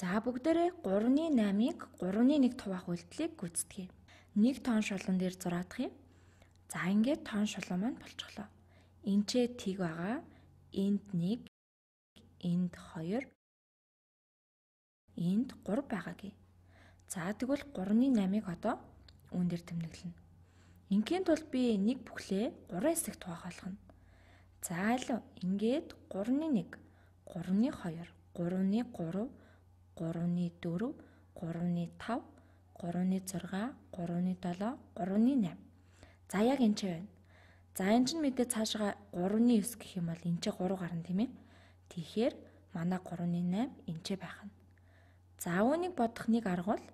За бүгдээрээ 3.8-ыг 3.1 туваах үйлдэлийг гүйцэтгэе. 1 тон шулуун дээр зураадах юм. За ингээд тон шулуун маань болчихлоо. Энчээ тэг байгаа. Энд 1, энд 2, энд 3 байгаагүй. За тэгвэл 3.8-ыг одоо үүн дээр тэмдэглэнэ. Ингийн тулд би 1 бүхлээ 3 хэсэг туваах болгоно. За л ингээд 3.1, 3.2, 3.3 3.4, 3.5, 3.6, 3.7, 3.8. За яг энэ ч байна. За энэ чинь мэдээ цаашгаа 3.9 гэх юм бол энэ ч 3 гарна тийм ээ. Тэгэхээр манай 3.8 энэ ч байх нь. За үүнийг бодох нэг арга бол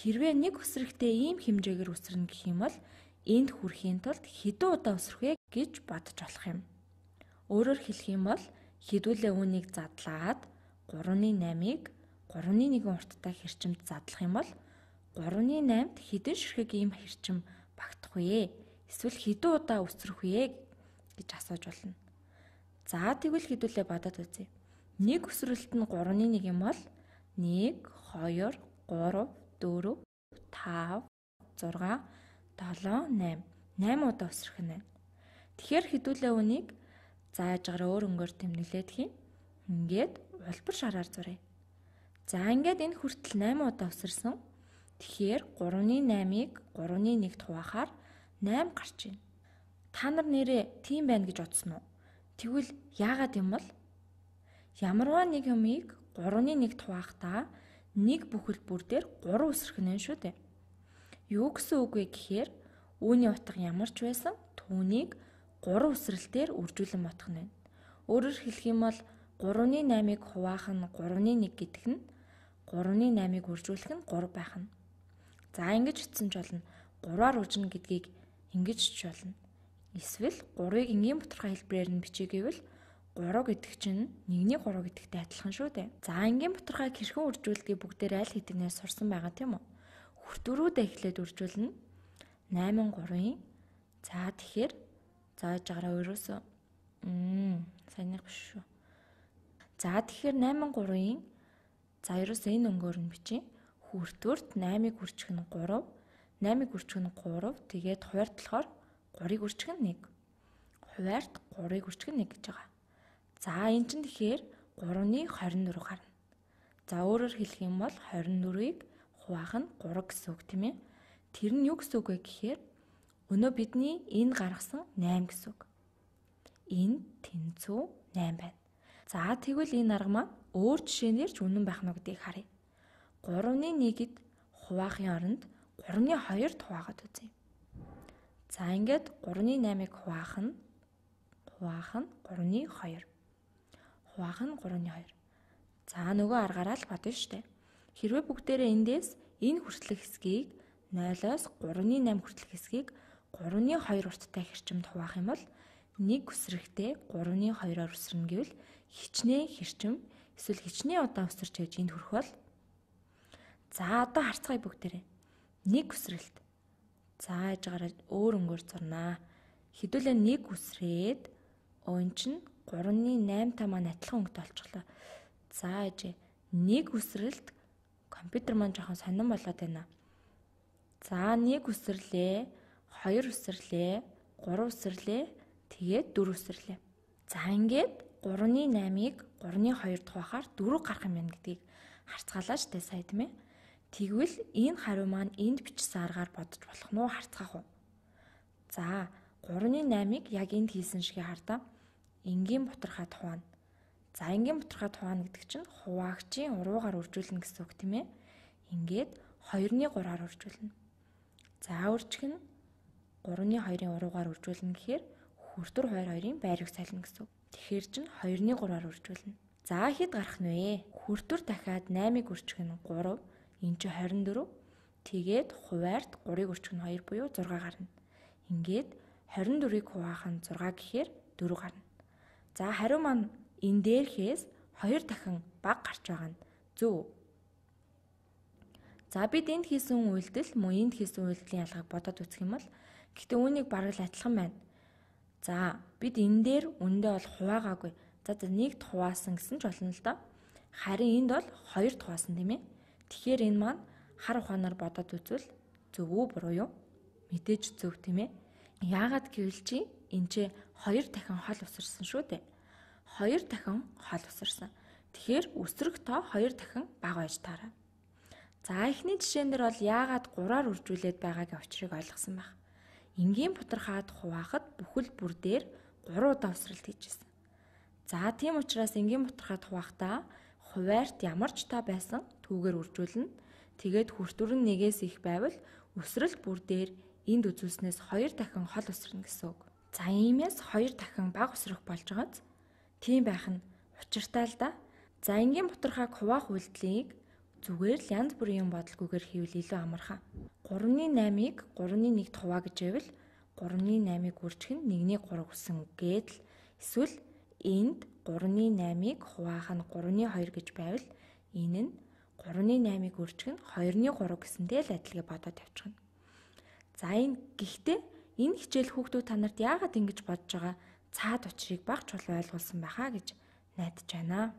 хэрвээ нэг өсрэгтэй ийм хэмжээгээр өсрөн гэх юм бол энд хүрэхийн тулд хэдэн удаа өсрөх вэ гэж бодож болох юм. Өөрөөр хэлэх юм бол хэдүүлээ үүнийг задлаад 3.8-ыг 3.1 урттай хэрчимд задлах юм бол 3.8-д хідэн ширхэг ийм хэрчим багтах үе. Эсвэл хідэн удаа өсрөх үе гэж асууж болно. За тэгвэл хэдүүлээ бодоод үзье. Нэг өсрөлт нь 3.1 юм бол 1 2 3 4 5 6 7 8 8 удаа өсрөх нь байна. Тэгэхээр хэдүүлээ үнийг зааж гараа өөр өнгөөр тэмдэглээд хий. Ингээд улбар шараар зуръя. За ингээд энэ хүртэл 8 удаа өсөрсөн. Тэгэхээр 3-ны 8-ыг 3-ны 1-д хуваахаар 8 гарч байна. Та нар нэрээ тийм байна гэж утсан уу? Тэгвэл яагаад юм бол ямарваа нэг юмыг 3-ны 1-д хувахдаа нэг бүхэл бүр дээр 3 өсрөх нь шүү дээ. Юу гэсэн үг вэ гэхээр үүний утга ямар ч байсан түүнийг 3 өсрэлтээр үржүүлэн ботох нь байна. Өөрөөр хэлэх юм бол 3-ны 8-ыг хуваах нь 3-ны 1 гэдэг нь 3-ны 8-ыг үржүүлэх нь 3 байх нь. За ингэж утсан ч болно. 3-аар үржинэ гэдгийг ингэж ч болно. Эсвэл 3-ыг энгийн бутархай хэлбэрээр нь бичиж гэвэл 3 гэдэг чинь 1-ний 3 гэдэгтэй адилхан шүү дээ. За энгийн бутархай хэрхэн үржүүлдгийг бүгдээр аль хэдийнээр сурсан байгаа тийм үү? Хүртүрүүдээ эхлээд үржүүлнэ. 8 3-ын. За тэгэхээр зааж байгаараа өөрөөсөө мм сайнх биш шүү. За тэгэхээр 8 3-ын За ерөөсөө энэ өнгөөр нь бичиж хүртвэрт 8-ыг үрчих нь 3, 8-ыг үрчих нь 3, тэгээд хуваартлахоор 3-ыг үрчих нь 1. Хуваарт 3-ыг үрчих нь 1 гэж байгаа. За эн чинь тэгэхээр 3-ны 24 гарна. За өөрөөр хэлэх юм бол 24-ийг хуваах нь 3 гэсэн үг тийм ээ. Тэр нь юу гэсэн үг вэ гэхээр өнөө бидний энэ гаргасан 8 гэсэн үг. Энд тэнцүү 8 байна. За тэгвэл энэ арга маань өөр жишээнээр ч үнэн байх нь гэдгийг харъя. 3-ны 1-ийг хуваахын оронд 3-ны 2-т хуваагаад үзье. За ингээд 3-ны 8-ыг хуваах нь хуваах нь 3-ны 2. Хуваах нь 3-ны 2. За нөгөө аргаараа л бодно шүү дээ. Хэрвээ бүгдээрээ эндээс энэ хүртэлх хэсгийг 0-оос 3-ны 8 хүртэлх хэсгийг 3-ны 2 урттай хэрчимд хуваах юм бол 1 үсрэхтэй 3-ны 2-оор үсрэнэ гэвэл хичнээн хэрчм эсвэл хичнээн удаан өсөрч ээж энд хүрэх бол за одоо харцгаая бүгдээрээ нэг үсрэлт за яжгаараа өөр өнгөөр зурнаа хэдүүлээ нэг үсрээд өн чин 3.85 маань адилхан өнгөтэй олчихлоо за ээжээ нэг үсрэлт компьютер маань жоохон сонирн болоод байна за нэг үсрлээ хоёр үсрлээ гурав үсрлээ тэгээд дөрв үсрлээ за ингээд 3.8-ыг 3.2 тухайхаар 4 гарах юм байна гэдгийг харцгаалаа штэ сая тийм ээ. Тэгвэл энэ хариу маань энд бичсэн аргаар бодож болох нь харцгаах уу? За 3.8-ыг яг энд хийсэн шиг хардаа энгийн бутархад хуваана. За энгийн бутархад хуваана гэдэг чинь хуваагчийн уруугаар үржүүлнэ гэсэн үг тийм ээ. Ингээд 2.3-аар үржүүлнэ. За үржих нь 3.2-ын уруугаар үржүүлнэ гэхээр хүртэр 22-ын байрыг солино гэсэн үг. Тэгэхэр чин 2-3-аар үржүүлнэ. За хэд гарах нь вэ? Хүртүр дахиад 8-ыг үржих нь 3, эн чи 24. Тэгээд хуваарт 3-ыг үржих нь 2 буюу 6 гарна. Ингээд 24-ыг хуваах нь 6 гэхээр 4 гарна. За хариу маань энэ дээрхээс 2 дахин баг гарч байгаа нь зөв. За бид энд хийсэн үйлдэл мөн энд хийсэн үйлдэлийн ялгааг бодоод үзэх юм бол гэтээ үүнийг бараг л адилхан байна. За бид энэ дээр үндэ бол хуваагаагүй. За за нэгд хуваасан гэсэн ч болно л доо. Харин энд бол хоёрт хуваасан тийм ээ. Тэгэхээр энэ маань хар ухаанаар бодоод үзвэл зөв үү буруу юу? Мэдээж зөв тийм ээ. Яагаад гэвэл чи энд чи хоёр дахин хол усарсан шүү дээ. Хоёр дахин хол усарсан. Тэгэхээр өсрөх тоо хоёр дахин бага байж таараа. За эхний жишээн дээр бол яагаад 3-аар үржүүлээд байгааг очрыг ойлгосон байна энгийн бутархаад хуваахад бүхэл бүр дээр 3 давсралт хийжсэн. За тийм учраас энгийн бутархаад хувахдаа хуваарт ямар ч та байсан түүгээр үржүүлнэ. Тэгээд хүртүрэн нэгээс их байвал өсрөл бүр дээр энд үзүүлснээс 2 дахин хол өсрнө гэсэн үг. За иймээс 2 дахин баг өсрөх болж байгааз. Тийм байх нь учиртай л да. За энгийн бутархааг хуваах үйлдэлийг зүгээр л янз бүрийн юм бодлгүйгээр хийвэл илүү амархан. 3.8-ыг 3.1-д хуваа гэж байвал 3.8-ыг үржих нь 1.3 гэсэн гээд л эсвэл энд 3.8-ыг хуваах нь 3.2 гэж байвал энэ нь 3.8-ыг үржих нь 2.3 гэсэнтэй л адилгээ бодоод явчихна. За энэ гэхдээ энэ хичээл хүүхдүүд та нарт яагаад ингэж бодож байгаа цаад учрыг баг чухал ойлгуулсан байхаа гэж найдаж байна.